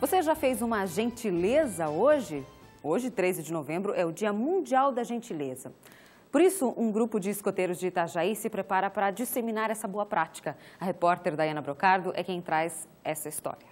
Você já fez uma gentileza hoje? Hoje, 13 de novembro, é o Dia Mundial da Gentileza. Por isso, um grupo de escoteiros de Itajaí se prepara para disseminar essa boa prática. A repórter Dayana Brocardo é quem traz essa história.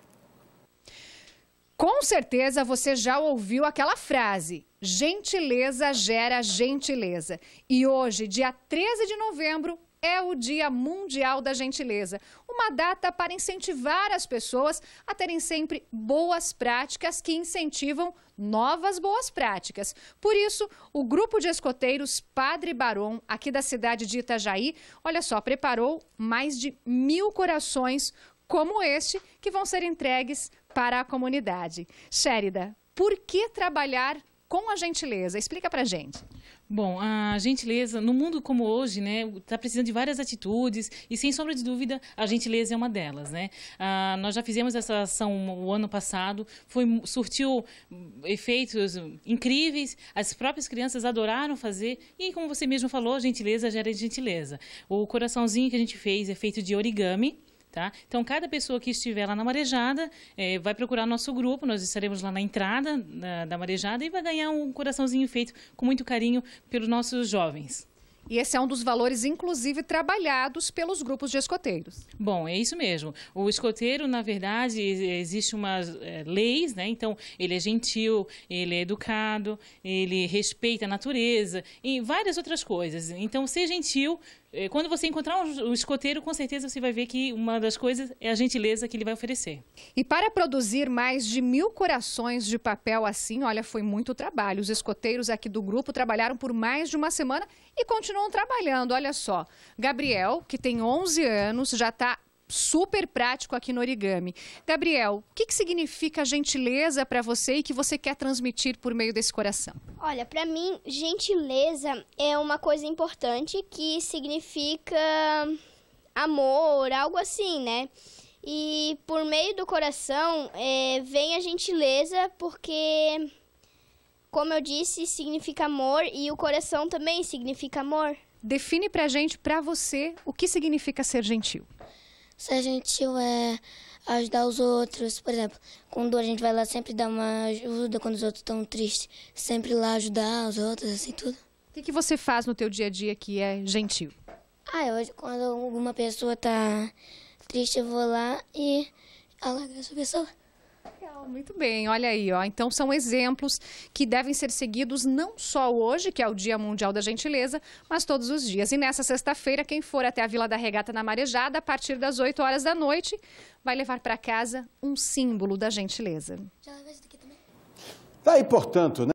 Com certeza você já ouviu aquela frase: gentileza gera gentileza. E hoje, dia 13 de novembro, é o Dia Mundial da Gentileza, uma data para incentivar as pessoas a terem sempre boas práticas que incentivam novas boas práticas. Por isso, o grupo de escoteiros Padre Baron, aqui da cidade de Itajaí, olha só, preparou mais de mil corações como este, que vão ser entregues para a comunidade. Sherida, por que trabalhar com a gentileza. Explica pra gente. Bom, a gentileza, no mundo como hoje, né, tá precisando de várias atitudes e, sem sombra de dúvida, a gentileza é uma delas, né? Ah, nós já fizemos essa ação o ano passado, foi, surtiu efeitos incríveis, as próprias crianças adoraram fazer e, como você mesmo falou, gentileza gera gentileza. O coraçãozinho que a gente fez é feito de origami, Tá? Então, cada pessoa que estiver lá na Marejada é, vai procurar nosso grupo, nós estaremos lá na entrada da, da Marejada e vai ganhar um coraçãozinho feito com muito carinho pelos nossos jovens. E esse é um dos valores, inclusive, trabalhados pelos grupos de escoteiros. Bom, é isso mesmo. O escoteiro, na verdade, existe umas é, leis, né? Então, ele é gentil, ele é educado, ele respeita a natureza e várias outras coisas. Então, ser gentil, eh, quando você encontrar um escoteiro, com certeza você vai ver que uma das coisas é a gentileza que ele vai oferecer. E para produzir mais de mil corações de papel assim, olha, foi muito trabalho. Os escoteiros aqui do grupo trabalharam por mais de uma semana e continuam continuam trabalhando. Olha só, Gabriel, que tem 11 anos, já está super prático aqui no origami. Gabriel, o que, que significa gentileza para você e que você quer transmitir por meio desse coração? Olha, para mim, gentileza é uma coisa importante que significa amor, algo assim, né? E por meio do coração é, vem a gentileza porque como eu disse, significa amor e o coração também significa amor. Define pra gente, pra você, o que significa ser gentil. Ser gentil é ajudar os outros. Por exemplo, quando a gente vai lá sempre dar uma ajuda quando os outros estão tristes. Sempre lá ajudar os outros, assim, tudo. O que, que você faz no teu dia a dia que é gentil? Ah, hoje quando alguma pessoa tá triste, eu vou lá e alegro essa é pessoa. Legal, muito bem, olha aí, ó. Então são exemplos que devem ser seguidos não só hoje, que é o Dia Mundial da Gentileza, mas todos os dias. E nessa sexta-feira, quem for até a Vila da Regata na Marejada, a partir das 8 horas da noite, vai levar para casa um símbolo da gentileza. Já leva isso daqui também? Tá aí, portanto, né?